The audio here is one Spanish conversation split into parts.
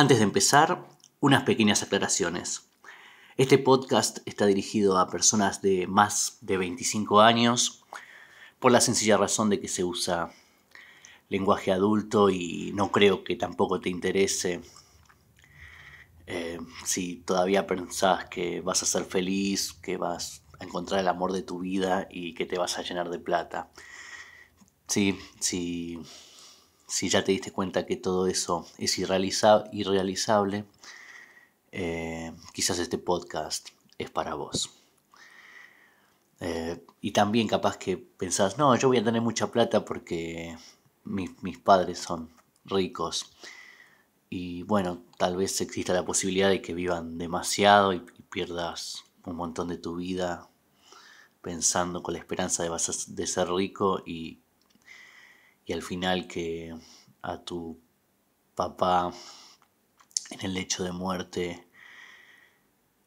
Antes de empezar, unas pequeñas aclaraciones. Este podcast está dirigido a personas de más de 25 años por la sencilla razón de que se usa lenguaje adulto y no creo que tampoco te interese eh, si todavía pensás que vas a ser feliz, que vas a encontrar el amor de tu vida y que te vas a llenar de plata. Sí, sí si ya te diste cuenta que todo eso es irrealizable, eh, quizás este podcast es para vos. Eh, y también capaz que pensás, no, yo voy a tener mucha plata porque mis padres son ricos. Y bueno, tal vez exista la posibilidad de que vivan demasiado y, pierdas un montón de tu vida pensando con la esperanza de, vas de ser rico y y al final que a tu papá en el lecho de muerte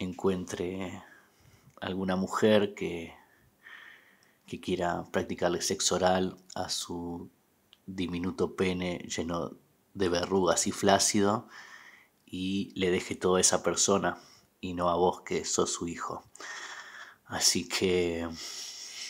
encuentre alguna mujer que, que quiera practicarle sexo oral a su diminuto pene lleno de verrugas y flácido y le deje todo a esa persona y no a vos que sos su hijo. Así que,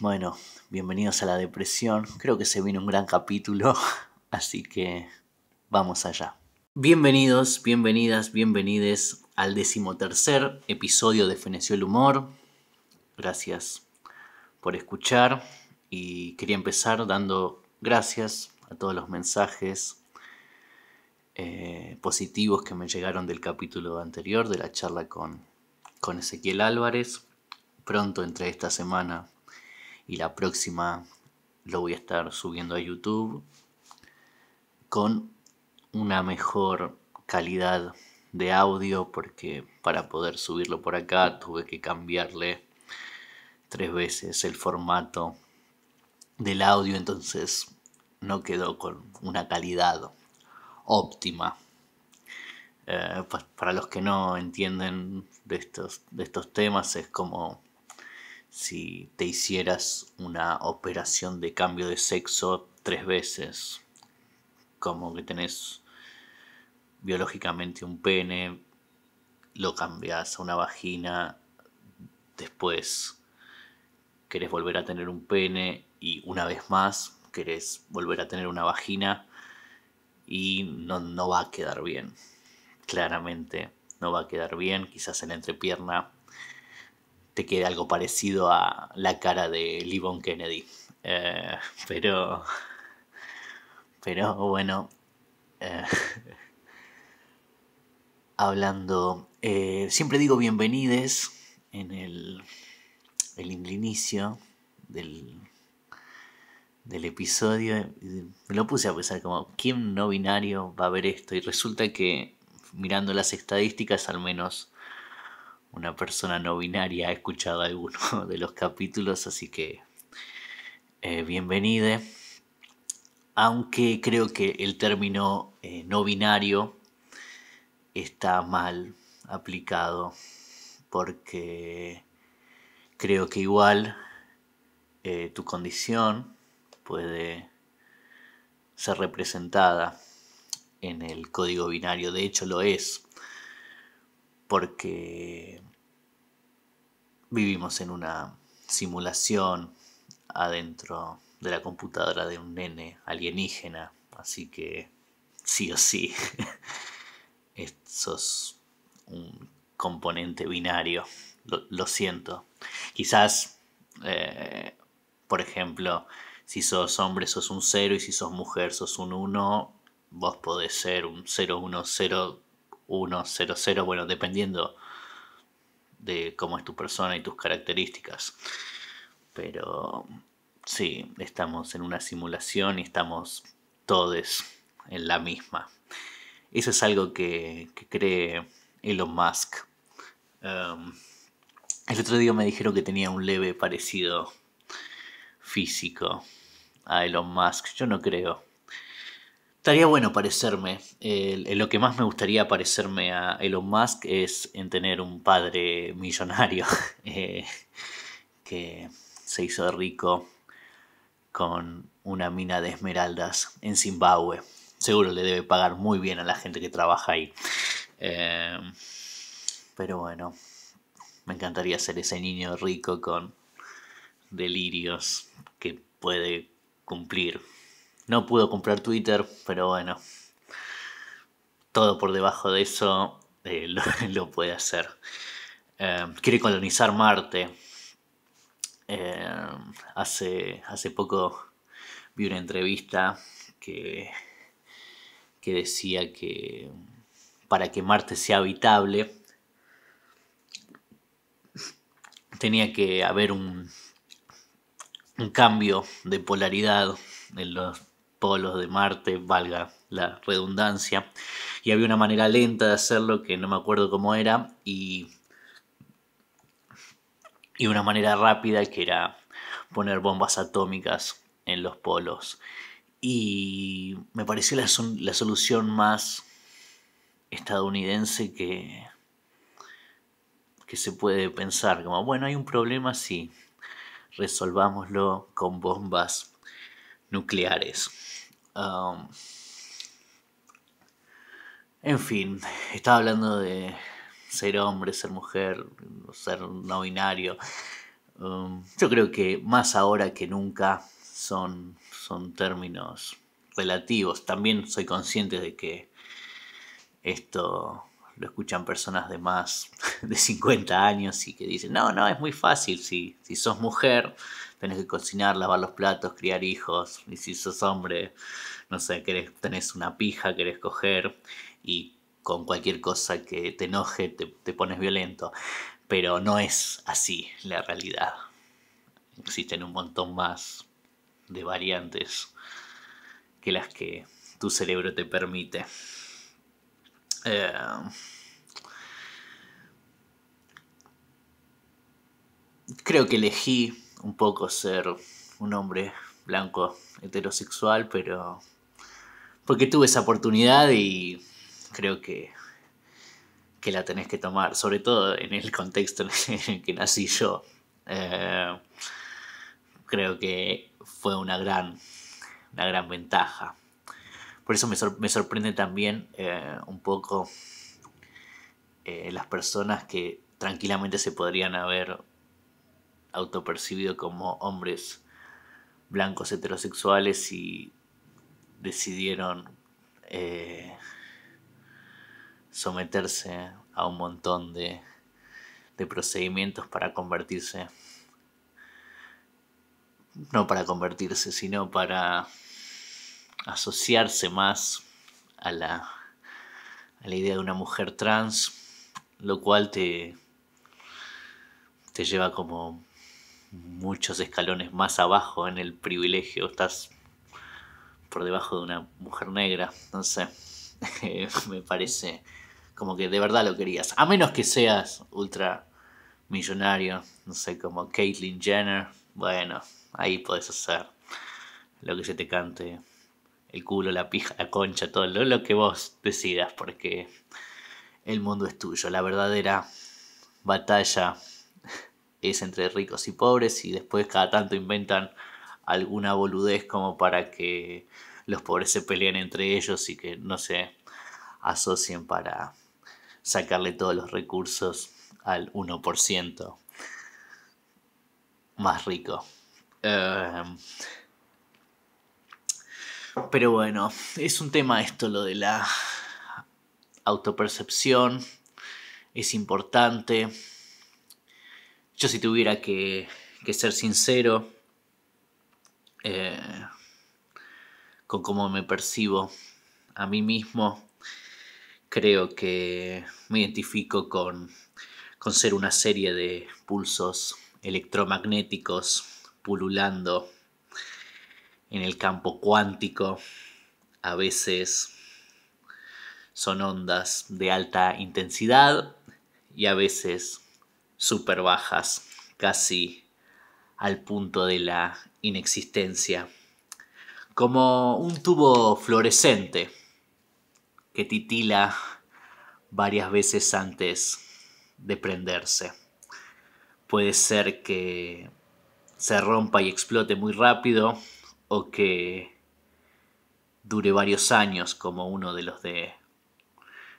bueno, bienvenidos a la depresión. Creo que se viene un gran capítulo, así que vamos allá. Bienvenidos, bienvenidas, bienvenides al decimotercer episodio de Feneció el Humor. Gracias por escuchar y quería empezar dando gracias a todos los mensajes eh, positivos que me llegaron del capítulo anterior, de la charla con, con Ezequiel Álvarez. Pronto entre esta semana y la próxima lo voy a estar subiendo a YouTube con una mejor calidad de audio porque para poder subirlo por acá tuve que cambiarle tres veces el formato del audio entonces no quedó con una calidad óptima eh, para los que no entienden de estos, de estos temas es como si te hicieras una operación de cambio de sexo tres veces. Como que tenés biológicamente un pene, lo cambias a una vagina, después querés volver a tener un pene y una vez más querés volver a tener una vagina y no, no va a quedar bien. Claramente no va a quedar bien, quizás en la entrepierna te quede algo parecido a la cara de Livon Kennedy. Eh, pero. Pero bueno. Eh, hablando. Eh, siempre digo bienvenides en el, el inicio del, del episodio. Me lo puse a pensar como, ¿quién no binario va a ver esto? Y resulta que mirando las estadísticas, al menos una persona no binaria ha escuchado alguno de los capítulos, así que eh, Aunque creo que el término eh, no binario está mal aplicado porque creo que igual eh, tu condición puede ser representada en el código binario, de hecho lo es, porque vivimos en una simulación adentro de la computadora de un nene alienígena, así que sí o sí, sos un componente binario, lo, siento. Quizás, eh, por ejemplo, si sos hombre sos un 0 y si sos mujer sos un 1, vos podés ser un 0, 1-0-0, bueno, dependiendo de cómo es tu persona y tus características. Pero sí, estamos en una simulación y estamos todos en la misma. Eso es algo que, cree Elon Musk. Em, el otro día me dijeron que tenía un leve parecido físico a Elon Musk. Yo no creo. Estaría bueno parecerme. lo que más me gustaría parecerme a Elon Musk es en tener un padre millonario eh, que se hizo rico con una mina de esmeraldas en Zimbabue. Seguro le debe pagar muy bien a la gente que trabaja ahí. Eh, pero bueno, me encantaría ser ese niño rico con delirios que puede cumplir no pudo comprar Twitter, pero bueno, todo por debajo de eso eh, lo, puede hacer. Em, quiere colonizar Marte. Em, hace, hace poco vi una entrevista que, que decía que para que Marte sea habitable tenía que haber un, un cambio de polaridad en los polos de Marte, valga la redundancia. Y había una manera lenta de hacerlo que no me acuerdo cómo era y, y una manera rápida que era poner bombas atómicas en los polos. Y me pareció la, solución más estadounidense que, que se puede pensar. Como, bueno, hay un problema, sí, resolvámoslo con bombas nucleares. Um, en fin, estaba hablando de ser hombre, ser mujer, ser no binario. Um, yo creo que más ahora que nunca son, son términos relativos. También soy consciente de que esto lo escuchan personas de más de 50 años y que dicen, no, no, es muy fácil, si, sos mujer tenés que cocinar, lavar los platos, criar hijos, y si sos hombre, no sé, querés, tenés una pija, querés coger y con cualquier cosa que te enoje te pones violento, pero no es así la realidad. Existen un montón más de variantes que las que tu cerebro te permite. Eh, creo que elegí un poco ser un hombre blanco heterosexual, pero porque tuve esa oportunidad y creo que, que la tenés que tomar, sobre todo en el contexto en el que nací yo. Eh, creo que fue una una gran ventaja. Por eso me, sorprende también eh, un poco eh, las personas que tranquilamente se podrían haber autopercibido como hombres blancos heterosexuales y decidieron eh, someterse a un montón de procedimientos para convertirse, no para convertirse, sino para asociarse más a la, a la idea de una mujer trans, lo cual te, te lleva como muchos escalones más abajo en el privilegio, estás por debajo de una mujer negra, no sé, me parece como que de verdad lo querías, a menos que seas ultra millonario, no sé, como Caitlyn Jenner, bueno, ahí puedes hacer lo que se te cante el culo, la pija, la concha, todo lo, que vos decidas, porque el mundo es tuyo. La verdadera batalla es entre ricos y pobres y después cada tanto inventan alguna boludez como para que los pobres se peleen entre ellos y que no se asocien para sacarle todos los recursos al 1% más rico. Em, pero bueno, es un tema esto, lo de la autopercepción. Es importante. Yo si tuviera que, ser sincero eh, con cómo me percibo a mí mismo, creo que me identifico con ser una serie de pulsos electromagnéticos pululando en el campo cuántico, a veces son ondas de alta intensidad y a veces súper bajas, casi al punto de la inexistencia, como un tubo fluorescente que titila varias veces antes de prenderse. Puede ser que se rompa y explote muy rápido o que dure varios años como uno de los de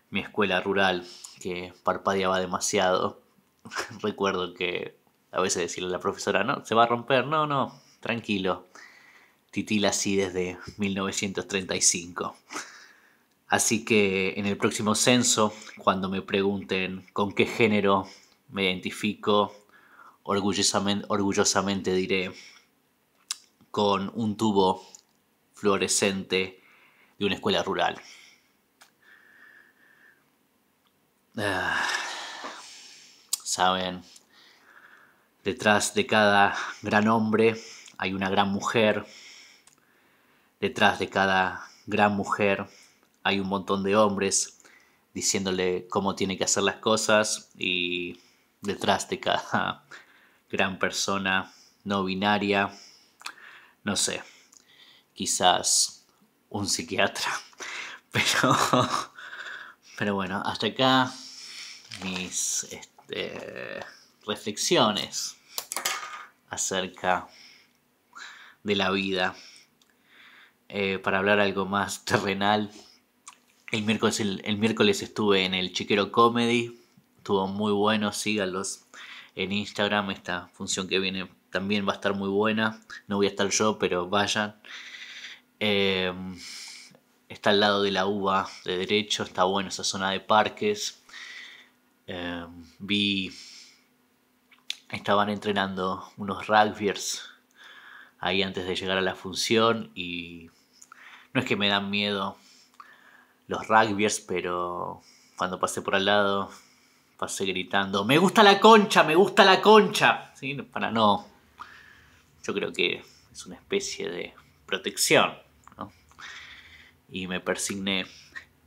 mi escuela rural que parpadeaba demasiado. Recuerdo que a veces decirle a la profesora, no, se va a romper, no, no, tranquilo. Titila así desde 1935. Así que en el próximo censo, cuando me pregunten con qué género me identifico, orgullosamente, orgullosamente diré con un tubo fluorescente de una escuela rural. Ah, saben, detrás de cada gran hombre hay una gran mujer, detrás de cada gran mujer hay un montón de hombres diciéndole cómo tiene que hacer las cosas y detrás de cada gran persona no binaria no sé, quizás un psiquiatra. Pero, pero bueno, hasta acá mis este, reflexiones acerca de la vida. Eh, para hablar algo más terrenal, el miércoles, miércoles estuve en el Chiquero Comedy, estuvo muy bueno, sígalos en Instagram, esta función que viene también va a estar muy buena. No voy a estar yo, pero vayan. Em, está al lado de la uva de derecho, está bueno esa zona de parques. Em, vi, estaban entrenando unos rugbyers ahí antes de llegar a la función y no es que me dan miedo los rugbyers, pero cuando pasé por al lado pasé gritando, me gusta la concha, me gusta la concha, ¿Sí? para no yo creo que es una especie de protección. Y me persigné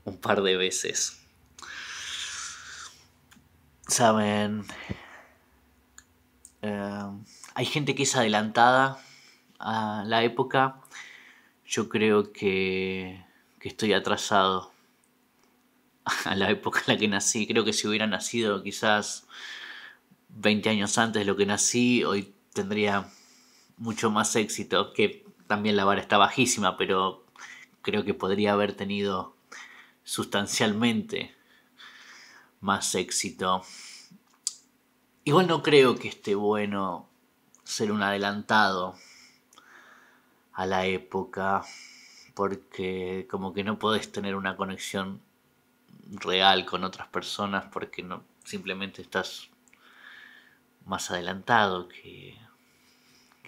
un par de veces. Saben, em, hay gente que es adelantada a la época. Yo creo que, que estoy atrasado a la época en la que nací. Creo que si hubiera nacido quizás 20 años antes de lo que nací, hoy tendría mucho más éxito, que también la vara está bajísima, pero creo que podría haber tenido sustancialmente más éxito. Igual no creo que esté bueno ser un adelantado a la época, porque como que no podés tener una conexión real con otras personas porque no simplemente estás más adelantado que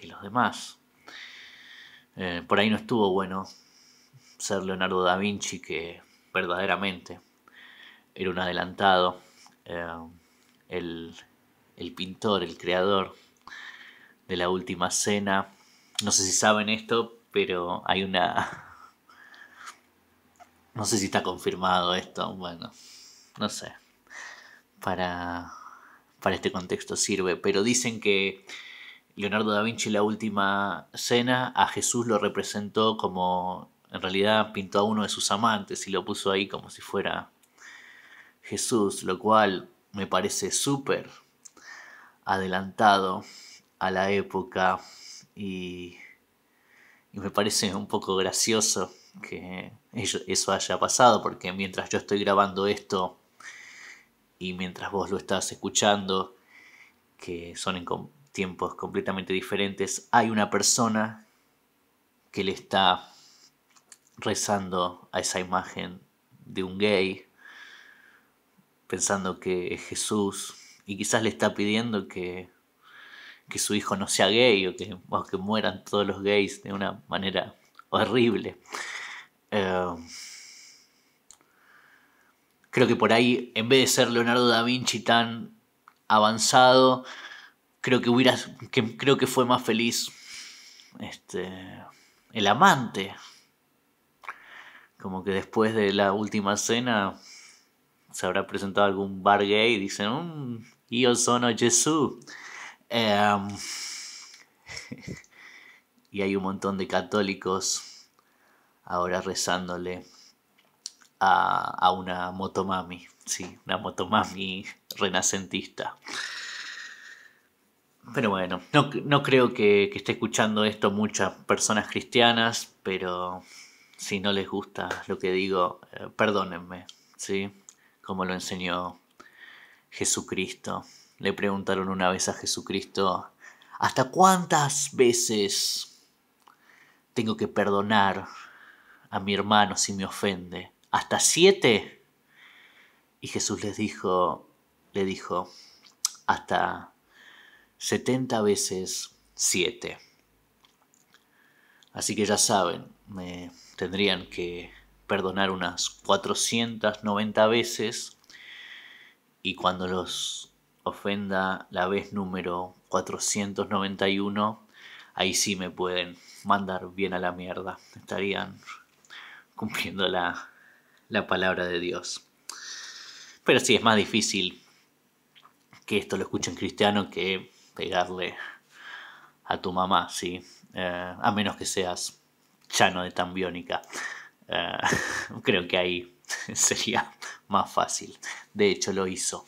y los demás. Eh, por ahí no estuvo bueno ser Leonardo da Vinci, que verdaderamente era un adelantado, eh, el, el pintor, el creador de la última cena. No sé si saben esto, pero hay una... No sé si está confirmado esto, bueno, no sé. Para, para este contexto sirve, pero dicen que Leonardo da Vinci la última cena a Jesús lo representó como, en realidad pintó a uno de sus amantes y lo puso ahí como si fuera Jesús, lo cual me parece súper adelantado a la época y, y, me parece un poco gracioso que eso haya pasado porque mientras yo estoy grabando esto y mientras vos lo estás escuchando, que son en tiempos completamente diferentes, hay una persona que le está rezando a esa imagen de un gay, pensando que es Jesús, y quizás le está pidiendo que, que su hijo no sea gay o que, que, mueran todos los gays de una manera horrible. Eh, creo que por ahí, en vez de ser Leonardo da Vinci tan avanzado, creo que hubiera, creo que fue más feliz este, el amante. Como que después de la última cena se habrá presentado algún bar gay y dicen, mm, yo sono Jesús. Em, y hay un montón de católicos ahora rezándole a, a una motomami, sí, una motomami renacentista. Pero bueno, no, creo que, esté escuchando esto muchas personas cristianas, pero si no les gusta lo que digo, eh, perdónenme, ¿sí? Como lo enseñó Jesucristo. Le preguntaron una vez a Jesucristo, ¿hasta cuántas veces tengo que perdonar a mi hermano si me ofende? ¿Hasta siete? Y Jesús les dijo, le dijo, hasta 70 veces 7. Así que ya saben, me tendrían que perdonar unas 490 veces y cuando los ofenda la vez número 491, ahí sí me pueden mandar bien a la mierda. Estarían cumpliendo la, la palabra de Dios. Pero sí, es más difícil que esto lo escuchen cristiano que pegarle a tu mamá, ¿sí? Eh, a menos que seas chano de tan biónica. Eh, creo que ahí sería más fácil. De hecho, lo hizo.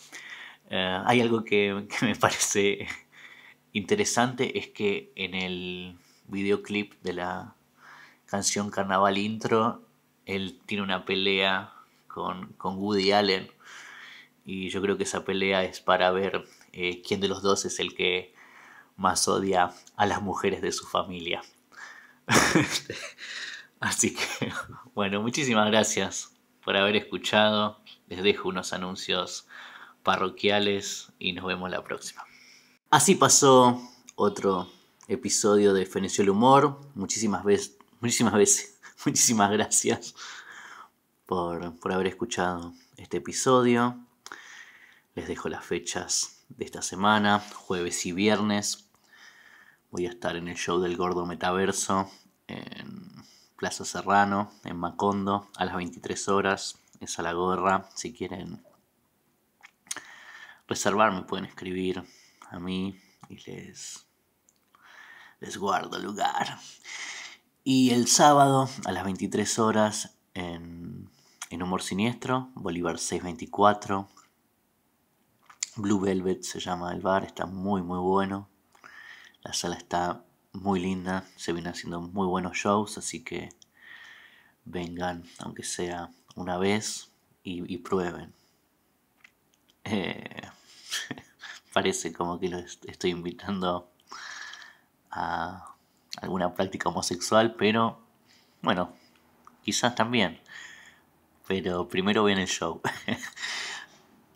Eh, hay algo que, me parece interesante, es que en el videoclip de la canción Carnaval Intro, él tiene una pelea con, con Woody Allen. Y yo creo que esa pelea es para ver eh, quién de los dos es el que más odia a las mujeres de su familia. Así que, bueno, muchísimas gracias por haber escuchado. Les dejo unos anuncios parroquiales y nos vemos la próxima. Así pasó otro episodio de Feneció el Humor. Muchísimas veces, muchísimas veces, muchísimas gracias por, por haber escuchado este episodio. Les dejo las fechas de esta semana, jueves y viernes. Voy a estar en el show del Gordo Metaverso en Plaza Serrano, en Macondo, a las 23 horas. Es a la gorra. Si quieren reservar me pueden escribir a mí y les, les guardo lugar. Y el sábado a las 23 horas en, en Humor Siniestro, Bolívar 624, Blue Velvet se llama el bar, está muy muy bueno. La sala está muy linda, se vienen haciendo muy buenos shows, así que vengan, aunque sea una vez, y, prueben. Eh, parece como que lo estoy invitando a alguna práctica homosexual, pero bueno, quizás también. Pero primero ven el show.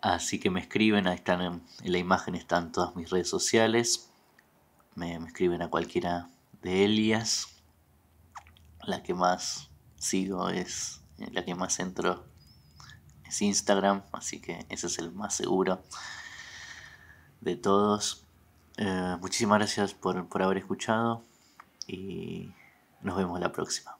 Así que me escriben, ahí están en, la imagen están todas mis redes sociales. Me, escriben a cualquiera de Elias, La que más sigo es, eh, la que más entro es Instagram, así que ese es el más seguro de todos. Eh, muchísimas gracias por, por haber escuchado y nos vemos la próxima.